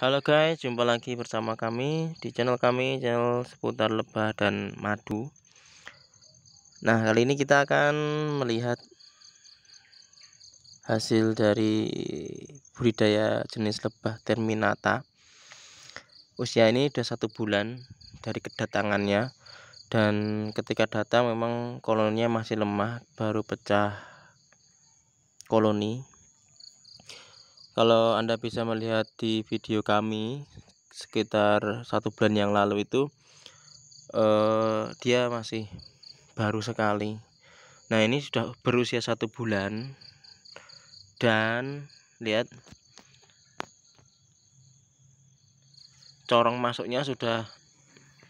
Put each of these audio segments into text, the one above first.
Halo guys, jumpa lagi bersama kami di channel kami, channel seputar lebah dan madu. Nah, kali ini kita akan melihat hasil dari budidaya jenis lebah terminata. Usia ini sudah satu bulan dari kedatangannya dan ketika datang memang koloninya masih lemah, baru pecah koloni kalau Anda bisa melihat di video kami sekitar satu bulan yang lalu itu eh, dia masih baru sekali nah ini sudah berusia satu bulan dan lihat corong masuknya sudah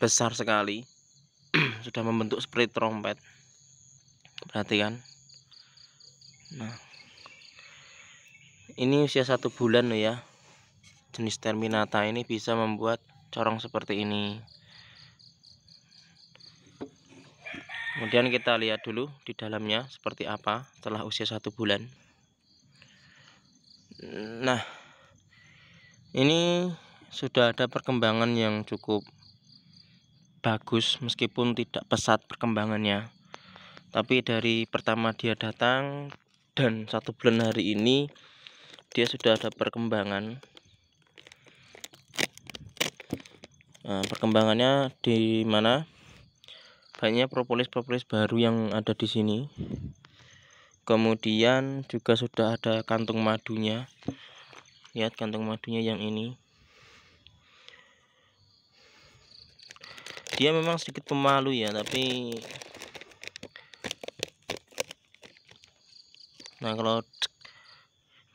besar sekali sudah membentuk seperti trompet perhatikan nah ini usia satu bulan loh ya jenis terminata ini bisa membuat corong seperti ini kemudian kita lihat dulu di dalamnya seperti apa setelah usia satu bulan nah ini sudah ada perkembangan yang cukup bagus meskipun tidak pesat perkembangannya tapi dari pertama dia datang dan satu bulan hari ini dia sudah ada perkembangan nah, perkembangannya di mana banyak propolis-propolis baru yang ada di sini kemudian juga sudah ada kantung madunya lihat kantung madunya yang ini dia memang sedikit pemalu ya tapi nah kalau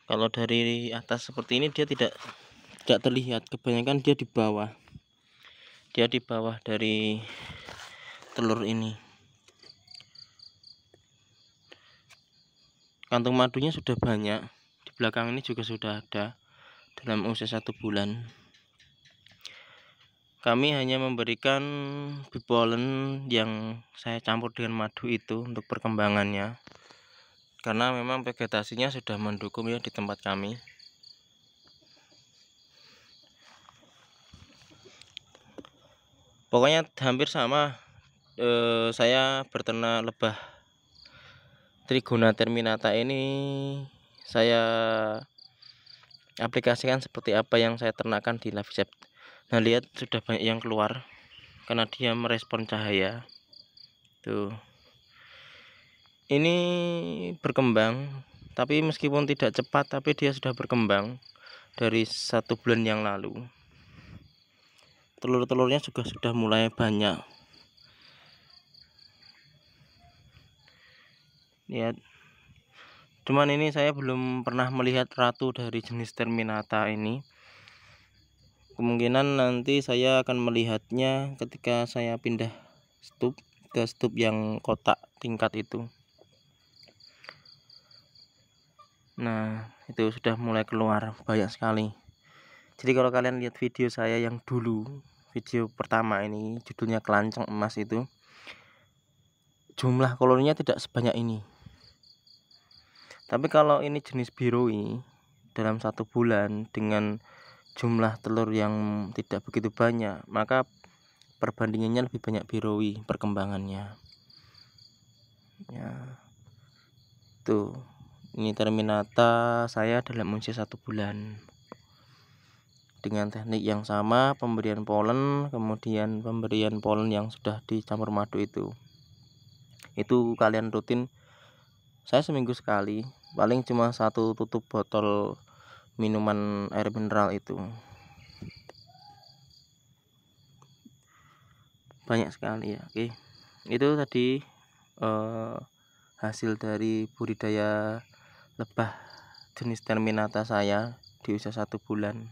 kalau dari atas seperti ini dia tidak tidak terlihat kebanyakan dia di bawah dia di bawah dari telur ini kantung madunya sudah banyak di belakang ini juga sudah ada dalam usia satu bulan kami hanya memberikan bipolen yang saya campur dengan madu itu untuk perkembangannya karena memang vegetasinya sudah mendukung ya di tempat kami pokoknya hampir sama e, saya berternak lebah trigona terminata ini saya aplikasikan seperti apa yang saya ternakan di Lavisep nah lihat sudah banyak yang keluar karena dia merespon cahaya tuh ini berkembang tapi meskipun tidak cepat tapi dia sudah berkembang dari satu bulan yang lalu telur-telurnya juga sudah mulai banyak lihat cuman ini saya belum pernah melihat ratu dari jenis terminata ini kemungkinan nanti saya akan melihatnya ketika saya pindah stup ke stup yang kotak tingkat itu Nah, itu sudah mulai keluar banyak sekali. Jadi kalau kalian lihat video saya yang dulu, video pertama ini judulnya kelanceng emas itu jumlah koloninya tidak sebanyak ini. Tapi kalau ini jenis biru i dalam satu bulan dengan jumlah telur yang tidak begitu banyak, maka perbandingannya lebih banyak biroi perkembangannya. Ya. Tuh ini Terminata saya dalam usia satu bulan dengan teknik yang sama pemberian polen kemudian pemberian polen yang sudah dicampur madu itu itu kalian rutin saya seminggu sekali paling cuma satu tutup botol minuman air mineral itu banyak sekali ya oke itu tadi eh, hasil dari budidaya lebah jenis terminata saya di usia satu bulan